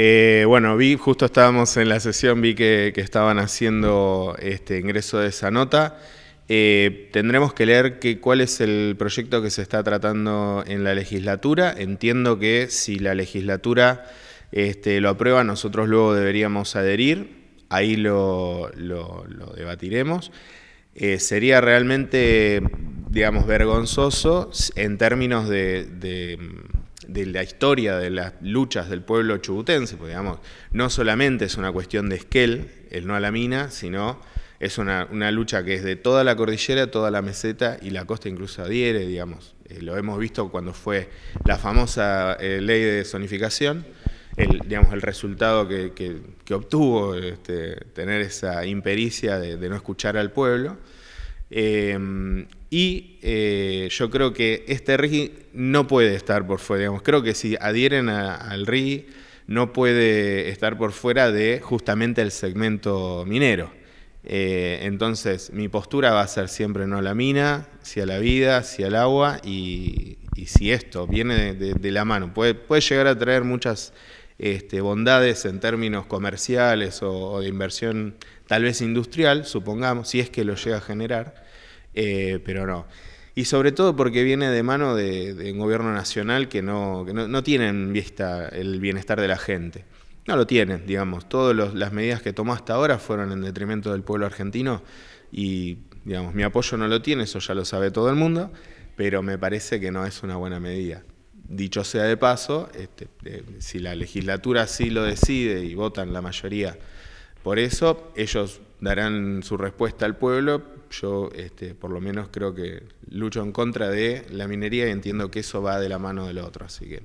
Eh, bueno, vi, justo estábamos en la sesión, vi que, estaban haciendo este ingreso de esa nota. Eh, tendremos que leer que, cuál es el proyecto que se está tratando en la legislatura. Entiendo que si la legislatura este, lo aprueba, nosotros luego deberíamos adherir. Ahí lo, debatiremos. Eh, sería realmente, digamos, vergonzoso en términos de de la historia de las luchas del pueblo chubutense, porque digamos, no solamente es una cuestión de Esquel, el no a la mina, sino es una, lucha que es de toda la cordillera, toda la meseta y la costa incluso adhiere, digamos. Eh, lo hemos visto cuando fue la famosa eh, ley de zonificación, el, digamos, el resultado que, obtuvo este, tener esa impericia de, no escuchar al pueblo. Eh, y eh, yo creo que este RIGI no puede estar por fuera. Digamos, creo que si adhieren al RIGI no puede estar por fuera de justamente el segmento minero. Eh, entonces, mi postura va a ser siempre no a la mina, si a la vida, si al agua, y, si esto viene de, la mano, puede, puede, llegar a traer muchas este, bondades en términos comerciales o, de inversión tal vez industrial, supongamos, si es que lo llega a generar, eh, pero no. Y sobre todo porque viene de mano de, un gobierno nacional que, no, no, no, tiene en vista el bienestar de la gente. No lo tiene, digamos. Todas las medidas que tomó hasta ahora fueron en detrimento del pueblo argentino y, digamos, mi apoyo no lo tiene, eso ya lo sabe todo el mundo, pero me parece que no es una buena medida. Dicho sea de paso, este, eh, si la legislatura sí lo decide y votan la mayoría por eso, ellos darán su respuesta al pueblo. Yo, este, por lo menos, creo que lucho en contra de la minería y entiendo que eso va de la mano del otro. Así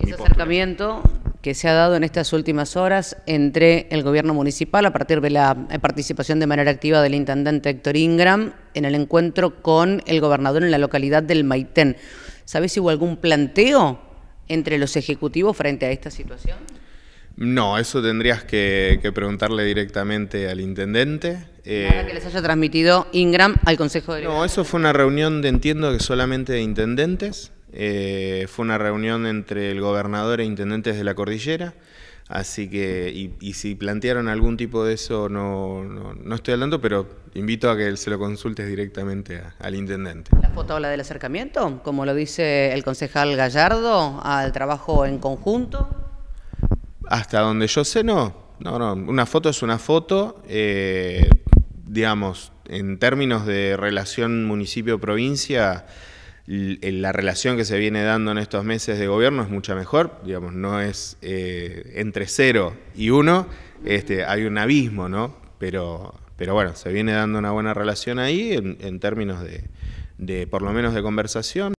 Ese acercamiento que se ha dado en estas últimas horas entre el gobierno municipal a partir de la eh, participación de manera activa del intendente Héctor Ingram en el encuentro con el gobernador en la localidad del Maitén. ¿Sabes si hubo algún planteo entre los ejecutivos frente a esta situación? No, eso tendrías que, preguntarle directamente al intendente. Eh, que les haya transmitido Ingram al Consejo de... No, eso fue una reunión, de, entiendo que solamente de intendentes. Eh, fue una reunión entre el gobernador e intendentes de la cordillera. Así que, y, si plantearon algún tipo de eso, no, no, no, estoy hablando, pero invito a que se lo consultes directamente al intendente. ¿La foto habla del acercamiento? Como lo dice el concejal Gallardo, al trabajo en conjunto. Hasta donde yo sé, no. No, Una foto es una foto. Eh, digamos, en términos de relación municipio-provincia, la relación que se viene dando en estos meses de gobierno es mucha mejor, digamos, no es eh, entre cero y uno, este, hay un abismo, ¿no? Pero, pero bueno, se viene dando una buena relación ahí en, en términos de, de, por lo menos, de conversación.